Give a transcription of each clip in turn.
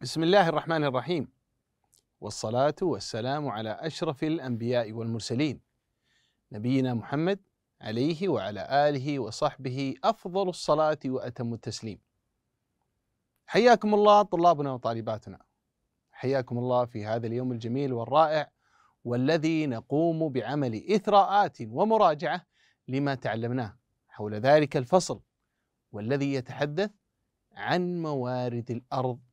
بسم الله الرحمن الرحيم والصلاة والسلام على أشرف الأنبياء والمرسلين نبينا محمد عليه وعلى آله وصحبه أفضل الصلاة وأتم التسليم حياكم الله طلابنا وطالباتنا حياكم الله في هذا اليوم الجميل والرائع والذي نقوم بعمل إثراءات ومراجعة لما تعلمناه حول ذلك الفصل والذي يتحدث عن موارد الأرض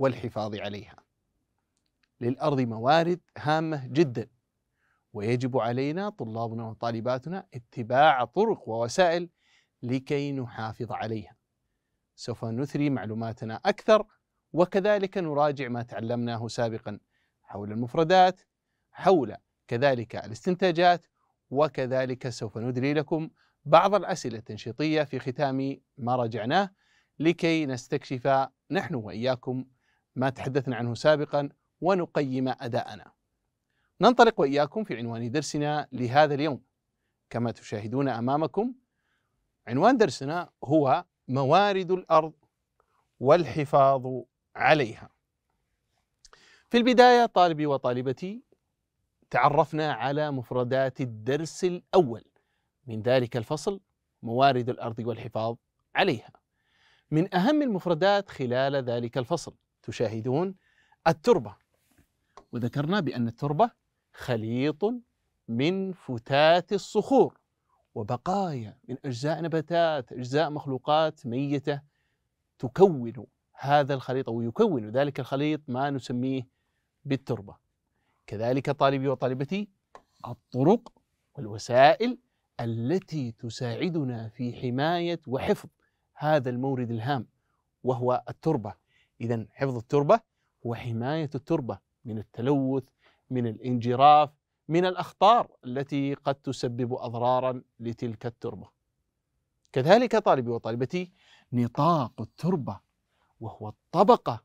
والحفاظ عليها. للارض موارد هامه جدا ويجب علينا طلابنا وطالباتنا اتباع طرق ووسائل لكي نحافظ عليها. سوف نثري معلوماتنا اكثر وكذلك نراجع ما تعلمناه سابقا حول المفردات حول كذلك الاستنتاجات وكذلك سوف ندري لكم بعض الاسئله التنشيطيه في ختام ما رجعناه لكي نستكشف نحن واياكم ما تحدثنا عنه سابقا ونقيم أداءنا ننطلق وإياكم في عنوان درسنا لهذا اليوم كما تشاهدون أمامكم عنوان درسنا هو موارد الأرض والحفاظ عليها في البداية طالبي وطالبتي تعرفنا على مفردات الدرس الأول من ذلك الفصل موارد الأرض والحفاظ عليها من أهم المفردات خلال ذلك الفصل تشاهدون التربة وذكرنا بأن التربة خليط من فتات الصخور وبقايا من أجزاء نباتات أجزاء مخلوقات ميتة تكون هذا الخليط أو يكون ذلك الخليط ما نسميه بالتربة كذلك طالبي وطالبتي الطرق والوسائل التي تساعدنا في حماية وحفظ هذا المورد الهام وهو التربة إذا حفظ التربة هو حماية التربة من التلوث من الانجراف من الأخطار التي قد تسبب أضرارا لتلك التربة كذلك طالبي وطالبتي نطاق التربة وهو الطبقة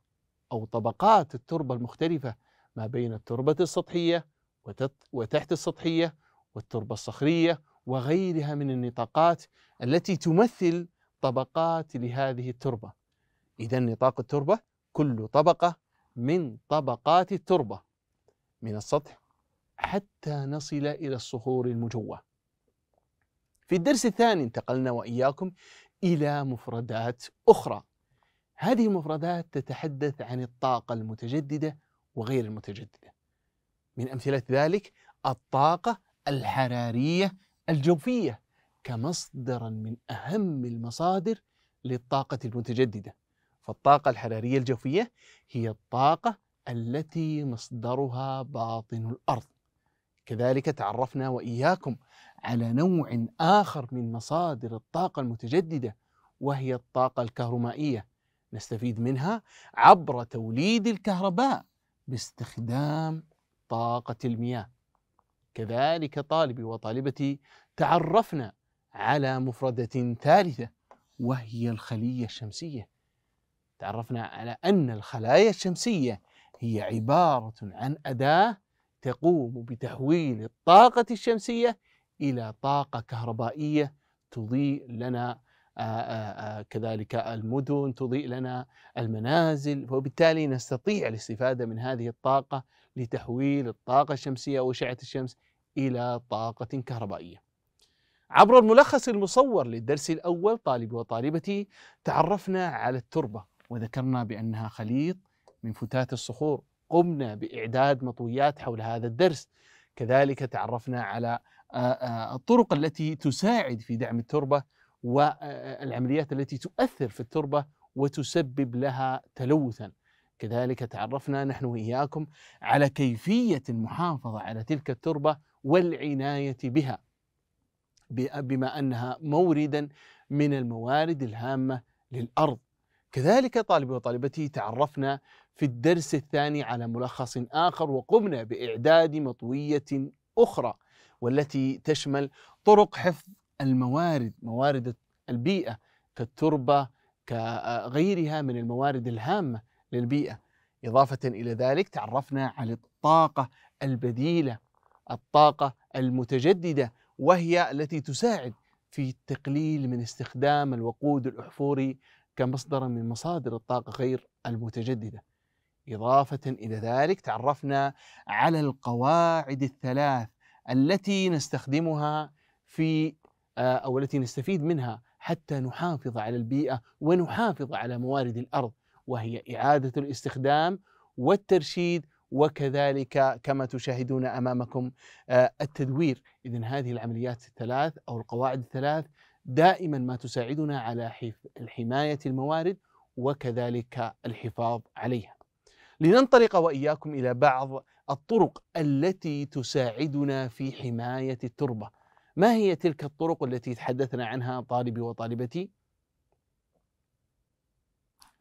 أو طبقات التربة المختلفة ما بين التربة السطحية وتحت السطحية والتربة الصخرية وغيرها من النطاقات التي تمثل طبقات لهذه التربة إذا نطاق التربة كل طبقة من طبقات التربة من السطح حتى نصل إلى الصخور المجوة في الدرس الثاني انتقلنا وإياكم إلى مفردات أخرى هذه المفردات تتحدث عن الطاقة المتجددة وغير المتجددة من أمثلة ذلك الطاقة الحرارية الجوفية كمصدرا من أهم المصادر للطاقة المتجددة فالطاقة الحرارية الجوفية هي الطاقة التي مصدرها باطن الأرض كذلك تعرفنا وإياكم على نوع آخر من مصادر الطاقة المتجددة وهي الطاقة الكهرومائية نستفيد منها عبر توليد الكهرباء باستخدام طاقة المياه كذلك طالبي وطالبتي تعرفنا على مفردة ثالثة وهي الخلية الشمسية تعرفنا على أن الخلايا الشمسية هي عبارة عن أداة تقوم بتحويل الطاقة الشمسية إلى طاقة كهربائية تضيء لنا آآ آه، آآ آه، آه، كذلك المدن تضيء لنا المنازل وبالتالي نستطيع الاستفادة من هذه الطاقة لتحويل الطاقة الشمسية وأشعة الشمس إلى طاقة كهربائية عبر الملخص المصور للدرس الأول طالب وطالبتي تعرفنا على التربة وذكرنا بأنها خليط من فتات الصخور قمنا بإعداد مطويات حول هذا الدرس كذلك تعرفنا على آه، آه، الطرق التي تساعد في دعم التربة والعمليات آه، التي تؤثر في التربة وتسبب لها تلوثا كذلك تعرفنا نحن وإياكم على كيفية المحافظة على تلك التربة والعناية بها بما أنها موردا من الموارد الهامة للأرض كذلك طالبي وطالبتي تعرفنا في الدرس الثاني على ملخص آخر وقمنا بإعداد مطوية أخرى والتي تشمل طرق حفظ الموارد موارد البيئة كالتربة كغيرها من الموارد الهامة للبيئة إضافة إلى ذلك تعرفنا على الطاقة البديلة الطاقة المتجددة وهي التي تساعد في التقليل من استخدام الوقود الأحفوري كمصدر من مصادر الطاقة غير المتجددة إضافة إلى ذلك تعرفنا على القواعد الثلاث التي نستخدمها في آه، أو التي نستفيد منها حتى نحافظ على البيئة ونحافظ على موارد الأرض وهي إعادة الاستخدام والترشيد وكذلك كما تشاهدون امامكم آه، التدوير، اذا هذه العمليات الثلاث او القواعد الثلاث دائما ما تساعدنا على حماية الموارد وكذلك الحفاظ عليها لننطلق وإياكم إلى بعض الطرق التي تساعدنا في حماية التربة ما هي تلك الطرق التي تحدثنا عنها طالبي وطالبتي؟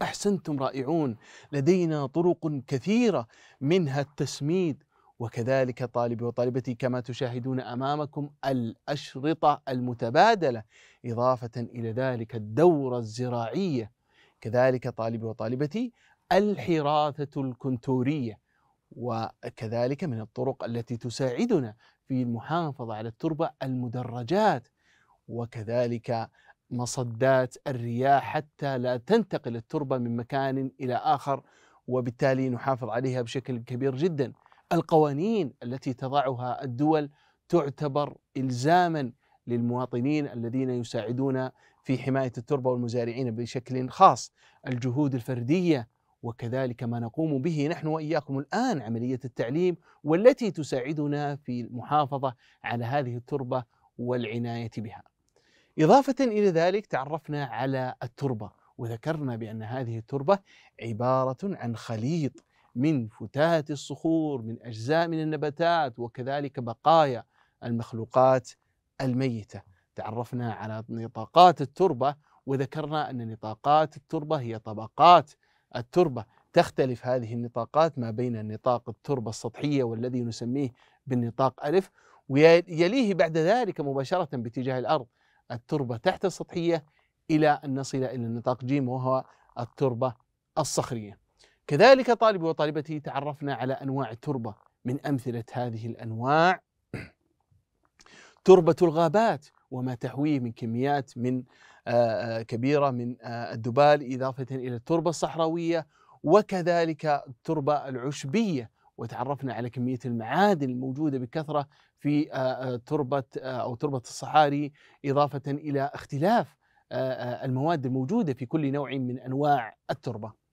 أحسنتم رائعون لدينا طرق كثيرة منها التسميد وكذلك طالبي وطالبتي كما تشاهدون امامكم الاشرطه المتبادله اضافه الى ذلك الدوره الزراعيه كذلك طالبي وطالبتي الحراثه الكنتوريه وكذلك من الطرق التي تساعدنا في المحافظه على التربه المدرجات وكذلك مصدات الرياح حتى لا تنتقل التربه من مكان الى اخر وبالتالي نحافظ عليها بشكل كبير جدا القوانين التي تضعها الدول تعتبر الزاما للمواطنين الذين يساعدون في حمايه التربه والمزارعين بشكل خاص، الجهود الفرديه وكذلك ما نقوم به نحن واياكم الان عمليه التعليم والتي تساعدنا في المحافظه على هذه التربه والعنايه بها. اضافه الى ذلك تعرفنا على التربه وذكرنا بان هذه التربه عباره عن خليط من فتات الصخور من أجزاء من النباتات وكذلك بقايا المخلوقات الميتة تعرفنا على نطاقات التربة وذكرنا أن نطاقات التربة هي طبقات التربة تختلف هذه النطاقات ما بين نطاق التربة السطحية والذي نسميه بالنطاق ألف ويليه بعد ذلك مباشرة باتجاه الأرض التربة تحت السطحية إلى أن نصل إلى النطاق جيم وهو التربة الصخرية كذلك طالبي وطالبته تعرفنا على أنواع التربة من أمثلة هذه الأنواع تربة الغابات وما تحويه من كميات من آه، آه، كبيرة من آه، الدبال إضافة إلى التربة الصحراوية وكذلك التربة العشبية وتعرفنا على كمية المعادن الموجودة بكثرة في تربة أو تربة الصحاري إضافة إلى اختلاف المواد الموجودة في كل نوع من أنواع التربة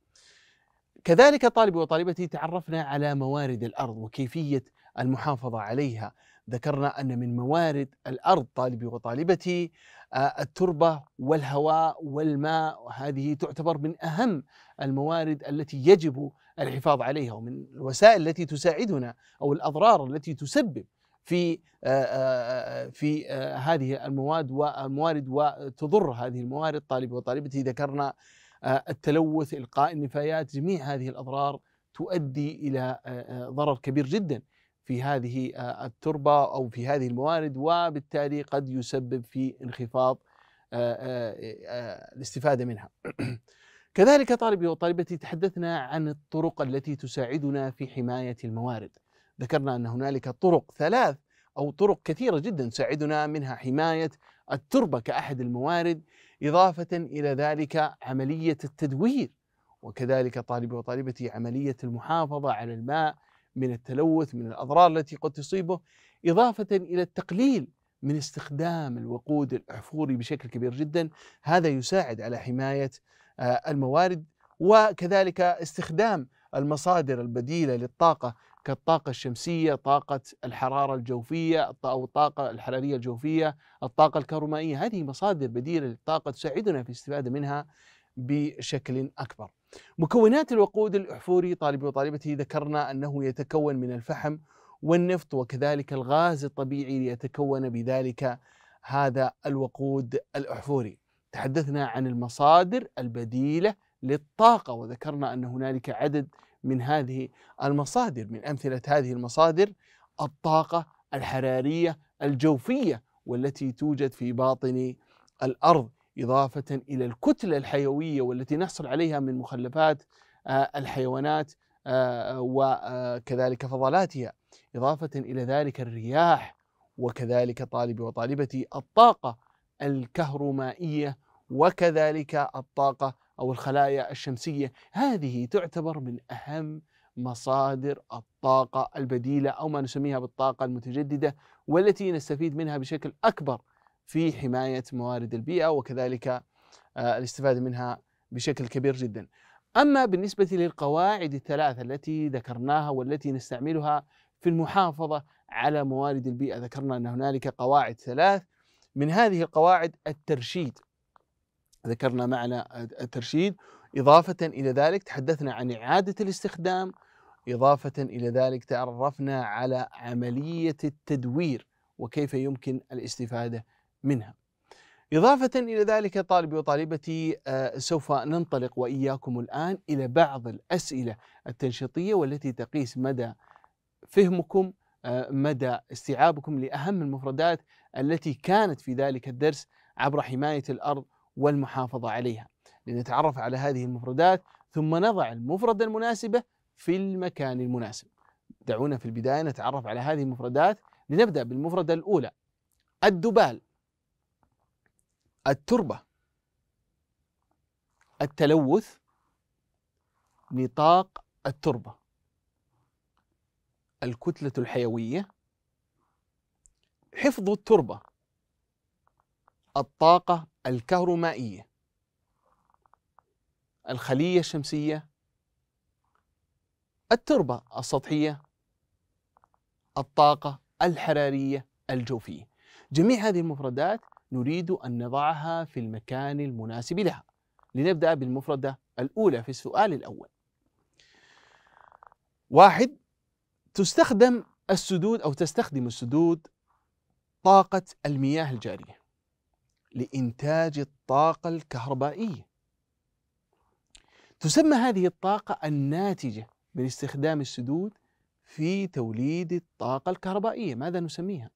كذلك طالبي وطالبتي تعرفنا على موارد الارض وكيفيه المحافظه عليها ذكرنا ان من موارد الارض طالبي وطالبتي آه، التربه والهواء والماء وهذه تعتبر من اهم الموارد التي يجب الحفاظ عليها ومن الوسائل التي تساعدنا او الاضرار التي تسبب في آه، آه، في هذه المواد والموارد وتضر هذه الموارد طالبي وطالبتي ذكرنا آه، التلوث إلقاء النفايات جميع هذه الأضرار تؤدي إلى آه، آه، ضرر كبير جدا في هذه التربة أو في هذه الموارد وبالتالي قد يسبب في انخفاض الاستفادة منها كذلك طالبي وطالبتي تحدثنا عن الطرق التي تساعدنا في حماية الموارد ذكرنا أن هنالك طرق ثلاث أو طرق كثيرة جدا تساعدنا منها حماية التربة كأحد الموارد إضافة إلى ذلك عملية التدوير وكذلك طالب وطالبتي عملية المحافظة على الماء من التلوث من الأضرار التي قد تصيبه إضافة إلى التقليل من استخدام الوقود الأحفوري بشكل كبير جدا هذا يساعد على حماية آه، الموارد وكذلك استخدام المصادر البديلة للطاقة كالطاقة الشمسية طاقة الحرارة الجوفية أو الطاقة الحرارية الجوفية الطاقة الكهرومائية هذه مصادر بديلة للطاقة تساعدنا في الاستفادة منها بشكل أكبر مكونات الوقود الأحفوري طالبي وطالبته ذكرنا أنه يتكون من الفحم والنفط وكذلك الغاز الطبيعي ليتكون بذلك هذا الوقود الأحفوري تحدثنا عن المصادر البديلة للطاقة وذكرنا أن هنالك عدد من هذه المصادر من امثله هذه المصادر الطاقه الحراريه الجوفيه والتي توجد في باطن الارض اضافه الى الكتله الحيويه والتي نحصل عليها من مخلفات آه، الحيوانات آه، وكذلك آه، فضلاتها اضافه الى ذلك الرياح وكذلك طالب وطالبتي الطاقه الكهرومائيه وكذلك الطاقه أو الخلايا الشمسية هذه تعتبر من أهم مصادر الطاقة البديلة أو ما نسميها بالطاقة المتجددة والتي نستفيد منها بشكل أكبر في حماية موارد البيئة وكذلك آه، الاستفادة منها بشكل كبير جدا أما بالنسبة للقواعد الثلاثة التي ذكرناها والتي نستعملها في المحافظة على موارد البيئة ذكرنا أن هنالك قواعد ثلاث من هذه القواعد الترشيد ذكرنا معنى الترشيد إضافة إلى ذلك تحدثنا عن إعادة الاستخدام إضافة إلى ذلك تعرفنا على عملية التدوير وكيف يمكن الاستفادة منها إضافة إلى ذلك طالبي وطالبتي آه، سوف ننطلق وإياكم الآن إلى بعض الأسئلة التنشيطية والتي تقيس مدى فهمكم آه، مدى استيعابكم لأهم المفردات التي كانت في ذلك الدرس عبر حماية الأرض والمحافظة عليها لنتعرف على هذه المفردات ثم نضع المفردة المناسبة في المكان المناسب دعونا في البداية نتعرف على هذه المفردات لنبدأ بالمفردة الأولى الدبال التربة التلوث نطاق التربة الكتلة الحيوية حفظ التربة الطاقة الكهرومائية الخلية الشمسية التربة السطحية الطاقة الحرارية الجوفية جميع هذه المفردات نريد أن نضعها في المكان المناسب لها لنبدأ بالمفردة الأولى في السؤال الأول واحد تستخدم السدود أو تستخدم السدود طاقة المياه الجارية لإنتاج الطاقة الكهربائية. تسمى هذه الطاقة الناتجة من استخدام السدود في توليد الطاقة الكهربائية، ماذا نسميها؟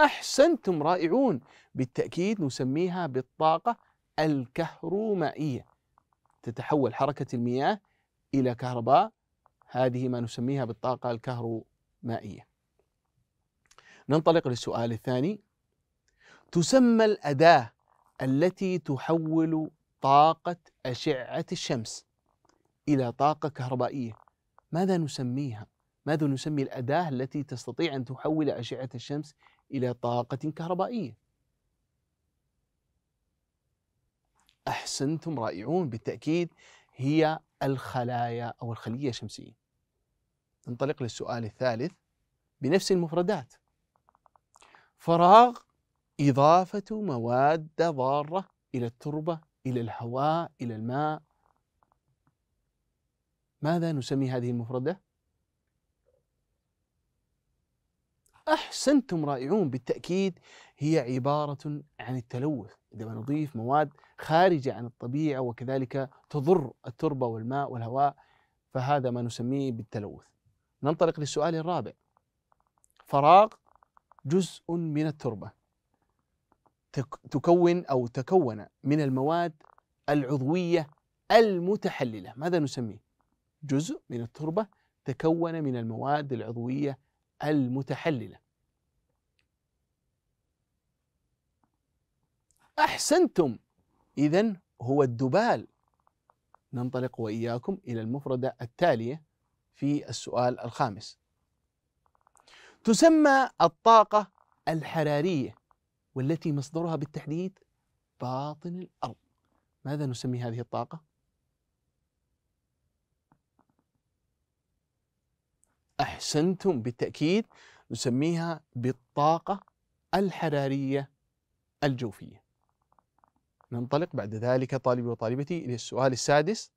أحسنتم رائعون، بالتأكيد نسميها بالطاقة الكهرومائية. تتحول حركة المياه إلى كهرباء، هذه ما نسميها بالطاقة الكهرومائية. ننطلق للسؤال الثاني تسمى الأداة التي تحول طاقة أشعة الشمس إلى طاقة كهربائية ماذا نسميها؟ ماذا نسمي الأداة التي تستطيع أن تحول أشعة الشمس إلى طاقة كهربائية؟ أحسنتم رائعون بالتأكيد هي الخلايا أو الخلية الشمسية ننطلق للسؤال الثالث بنفس المفردات فراغ إضافة مواد ضارة إلى التربة إلى الهواء إلى الماء ماذا نسمي هذه المفردة؟ أحسنتم رائعون بالتأكيد هي عبارة عن التلوث عندما نضيف مواد خارجة عن الطبيعة وكذلك تضر التربة والماء والهواء فهذا ما نسميه بالتلوث ننطلق للسؤال الرابع فراغ جزء من التربة تكون أو تكون من المواد العضوية المتحللة ماذا نسميه؟ جزء من التربة تكون من المواد العضوية المتحللة أحسنتم إذا هو الدبال ننطلق وإياكم إلى المفردة التالية في السؤال الخامس تسمى الطاقة الحرارية والتي مصدرها بالتحديد باطن الأرض ماذا نسمي هذه الطاقة؟ أحسنتم بالتأكيد نسميها بالطاقة الحرارية الجوفية ننطلق بعد ذلك طالبي وطالبتي إلى السؤال السادس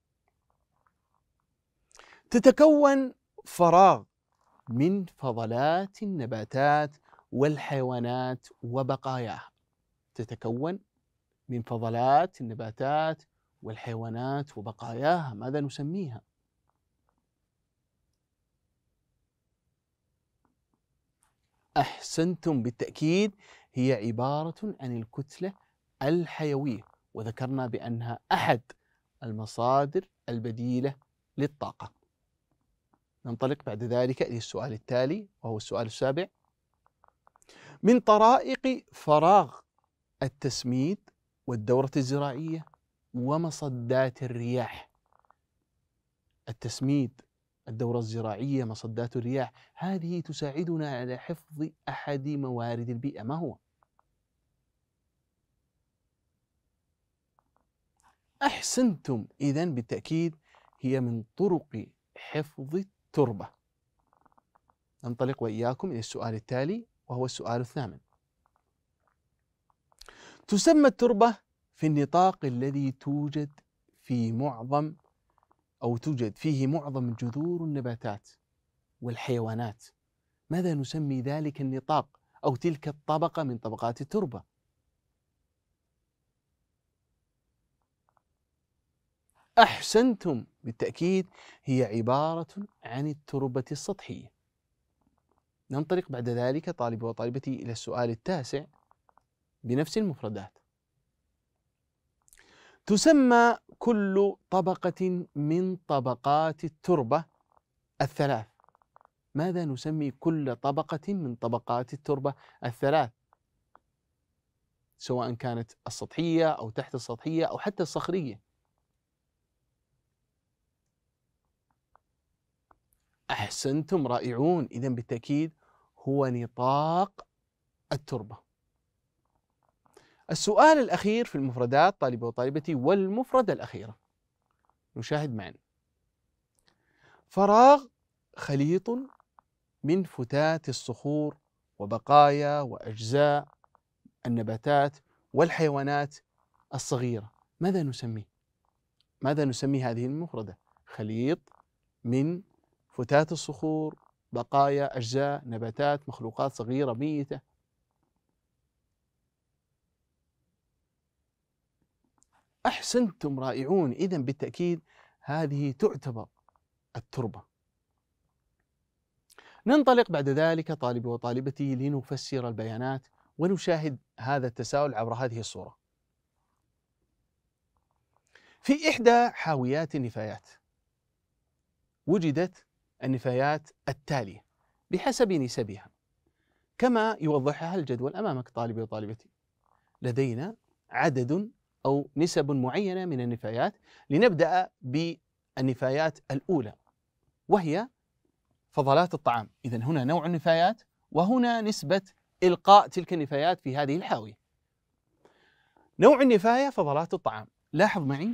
تتكون فراغ من فضلات النباتات والحيوانات وبقاياها تتكون من فضلات النباتات والحيوانات وبقاياها ماذا نسميها احسنتم بالتاكيد هي عباره عن الكتله الحيويه وذكرنا بانها احد المصادر البديله للطاقه ننطلق بعد ذلك إلى السؤال التالي وهو السؤال السابع من طرائق فراغ التسميد والدورة الزراعية ومصدات الرياح التسميد الدورة الزراعية مصدات الرياح هذه تساعدنا على حفظ أحد موارد البيئة ما هو؟ أحسنتم إذا بالتأكيد هي من طرق حفظ التربة ننطلق وإياكم إلى السؤال التالي وهو السؤال الثامن تسمى التربة في النطاق الذي توجد في معظم أو توجد فيه معظم جذور النباتات والحيوانات ماذا نسمي ذلك النطاق أو تلك الطبقة من طبقات التربة أحسنتم بالتأكيد هي عبارة عن التربة السطحية ننطلق بعد ذلك طالبي وطالبتي إلى السؤال التاسع بنفس المفردات تسمى كل طبقة من طبقات التربة الثلاث ماذا نسمي كل طبقة من طبقات التربة الثلاث سواء كانت السطحية أو تحت السطحية أو حتى الصخرية احسنتم رائعون اذا بالتاكيد هو نطاق التربه السؤال الاخير في المفردات طالبة وطالبتي والمفرده الاخيره نشاهد معا فراغ خليط من فتات الصخور وبقايا واجزاء النباتات والحيوانات الصغيره ماذا نسميه ماذا نسمي هذه المفرده خليط من فتات الصخور بقايا أجزاء نباتات مخلوقات صغيرة ميتة أحسنتم رائعون إذا بالتأكيد هذه تعتبر التربة ننطلق بعد ذلك طالبي وطالبتي لنفسر البيانات ونشاهد هذا التساؤل عبر هذه الصورة في إحدى حاويات النفايات وجدت النفايات التالية بحسب نسبها كما يوضحها الجدول أمامك طالبي وطالبتي لدينا عدد أو نسب معينة من النفايات لنبدأ بالنفايات الأولى وهي فضلات الطعام إذا هنا نوع النفايات وهنا نسبة إلقاء تلك النفايات في هذه الحاوية نوع النفاية فضلات الطعام لاحظ معي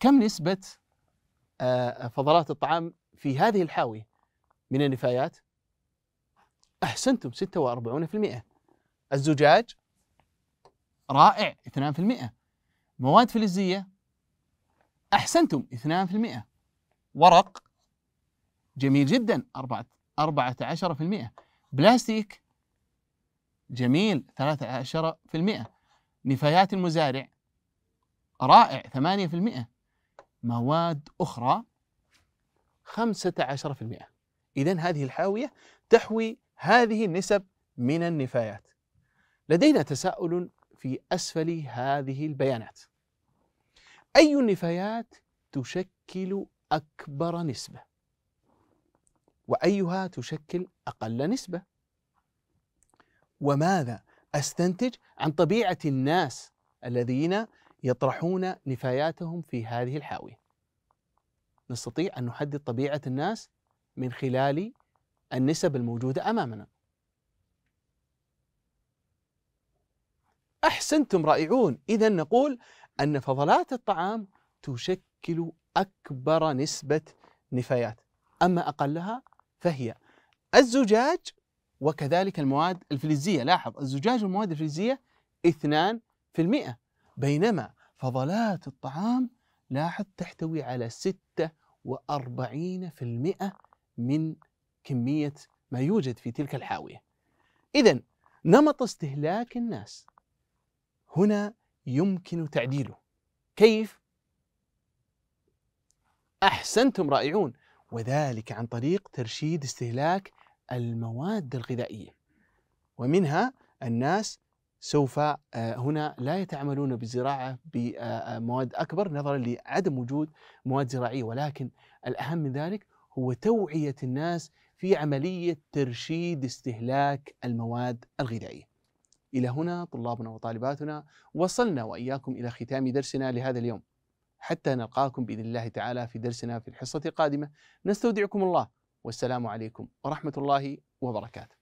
كم نسبة آه، فضلات الطعام في هذه الحاوية من النفايات أحسنتم 46% الزجاج رائع 2% مواد فلزية أحسنتم 2% ورق جميل جدا 14% بلاستيك جميل 13% نفايات المزارع رائع 8% مواد أخرى 15% إذا هذه الحاوية تحوي هذه النسب من النفايات لدينا تساؤل في أسفل هذه البيانات أي النفايات تشكل أكبر نسبة وأيها تشكل أقل نسبة وماذا أستنتج عن طبيعة الناس الذين يطرحون نفاياتهم في هذه الحاوية نستطيع أن نحدد طبيعة الناس من خلال النسب الموجودة أمامنا أحسنتم رائعون إذا نقول أن فضلات الطعام تشكل أكبر نسبة نفايات أما أقلها فهي الزجاج وكذلك المواد الفلزية لاحظ الزجاج والمواد الفلزية 2% بينما فضلات الطعام لاحظ تحتوي على المئة من كمية ما يوجد في تلك الحاوية إذا نمط استهلاك الناس هنا يمكن تعديله كيف؟ أحسنتم رائعون وذلك عن طريق ترشيد استهلاك المواد الغذائية ومنها الناس سوف آه، هنا لا يتعاملون بالزراعة بمواد آه، آه، أكبر نظرا لعدم وجود مواد زراعية ولكن الأهم من ذلك هو توعية الناس في عملية ترشيد استهلاك المواد الغذائية إلى هنا طلابنا وطالباتنا وصلنا وإياكم إلى ختام درسنا لهذا اليوم حتى نلقاكم بإذن الله تعالى في درسنا في الحصة القادمة نستودعكم الله والسلام عليكم ورحمة الله وبركاته